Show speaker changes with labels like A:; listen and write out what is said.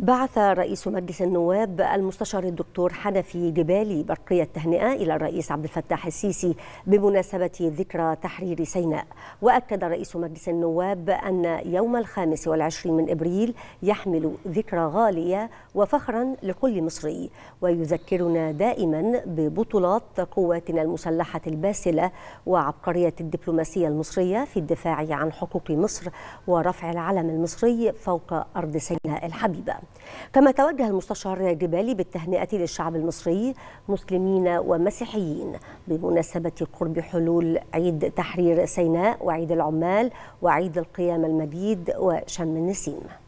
A: بعث رئيس مجلس النواب المستشار الدكتور حنفي جبالي برقية تهنئة إلى الرئيس عبد الفتاح السيسي بمناسبة ذكرى تحرير سيناء وأكد رئيس مجلس النواب أن يوم الخامس والعشرين من إبريل يحمل ذكرى غالية وفخرا لكل مصري ويذكرنا دائما ببطولات قواتنا المسلحة الباسلة وعبقرية الدبلوماسية المصرية في الدفاع عن حقوق مصر ورفع العلم المصري فوق أرض سيناء الحبيبة كما توجه المستشار جبالي بالتهنئة للشعب المصري مسلمين ومسيحيين بمناسبة قرب حلول عيد تحرير سيناء وعيد العمال وعيد القيامة المجيد وشم النسيم